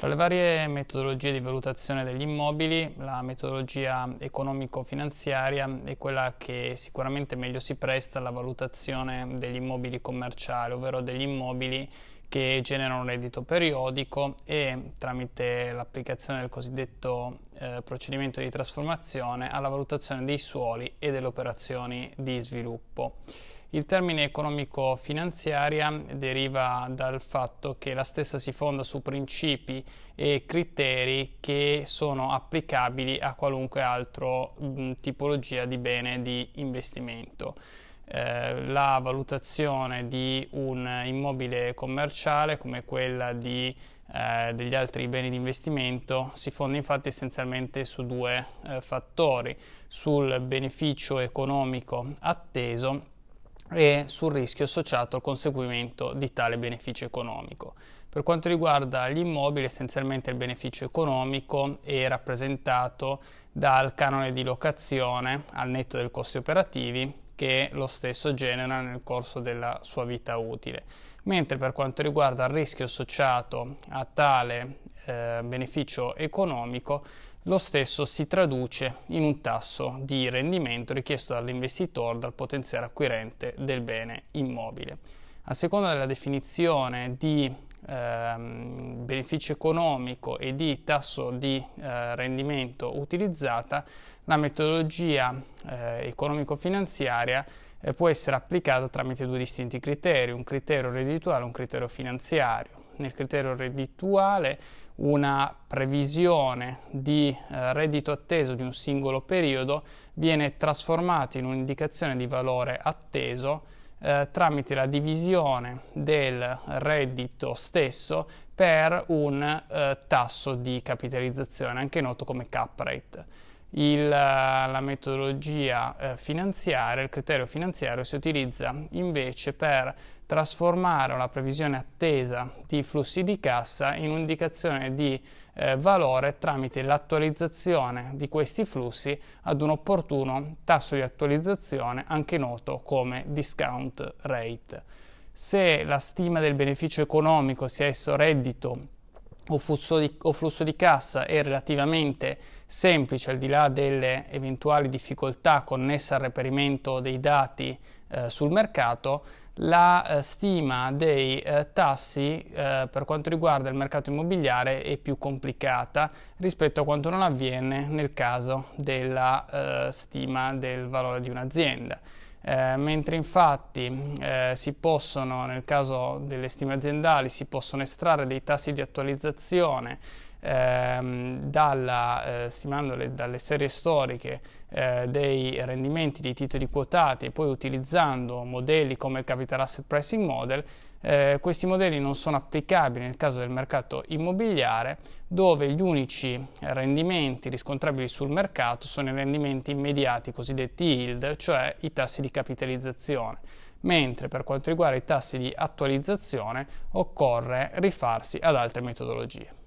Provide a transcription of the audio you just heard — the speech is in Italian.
Tra le varie metodologie di valutazione degli immobili, la metodologia economico-finanziaria è quella che sicuramente meglio si presta alla valutazione degli immobili commerciali, ovvero degli immobili che generano un reddito periodico e tramite l'applicazione del cosiddetto eh, procedimento di trasformazione alla valutazione dei suoli e delle operazioni di sviluppo. Il termine economico-finanziaria deriva dal fatto che la stessa si fonda su principi e criteri che sono applicabili a qualunque altra mm, tipologia di bene di investimento eh, la valutazione di un immobile commerciale come quella di, eh, degli altri beni di investimento si fonda infatti essenzialmente su due eh, fattori, sul beneficio economico atteso e sul rischio associato al conseguimento di tale beneficio economico. Per quanto riguarda gli immobili, essenzialmente il beneficio economico è rappresentato dal canone di locazione al netto dei costi operativi che lo stesso genera nel corso della sua vita utile. Mentre per quanto riguarda il rischio associato a tale eh, beneficio economico, lo stesso si traduce in un tasso di rendimento richiesto dall'investitore, dal potenziale acquirente del bene immobile. A seconda della definizione di ehm, beneficio economico e di tasso di eh, rendimento utilizzata, la metodologia eh, economico-finanziaria eh, può essere applicata tramite due distinti criteri, un criterio reddituale e un criterio finanziario nel criterio reddituale una previsione di eh, reddito atteso di un singolo periodo viene trasformata in un'indicazione di valore atteso eh, tramite la divisione del reddito stesso per un eh, tasso di capitalizzazione, anche noto come cap rate il, la metodologia eh, finanziaria, il criterio finanziario si utilizza invece per trasformare una previsione attesa di flussi di cassa in un'indicazione di eh, valore tramite l'attualizzazione di questi flussi ad un opportuno tasso di attualizzazione anche noto come discount rate. Se la stima del beneficio economico, sia esso reddito o flusso, di, o flusso di cassa è relativamente semplice al di là delle eventuali difficoltà connesse al reperimento dei dati eh, sul mercato, la eh, stima dei eh, tassi eh, per quanto riguarda il mercato immobiliare è più complicata rispetto a quanto non avviene nel caso della eh, stima del valore di un'azienda. Eh, mentre infatti eh, si possono, nel caso delle stime aziendali, si possono estrarre dei tassi di attualizzazione ehm, dalla, eh, stimandole dalle serie storiche eh, dei rendimenti dei titoli quotati e poi utilizzando modelli come il Capital Asset Pricing Model, eh, questi modelli non sono applicabili nel caso del mercato immobiliare dove gli unici rendimenti riscontrabili sul mercato sono i rendimenti immediati, cosiddetti yield, cioè i tassi di capitalizzazione mentre per quanto riguarda i tassi di attualizzazione occorre rifarsi ad altre metodologie.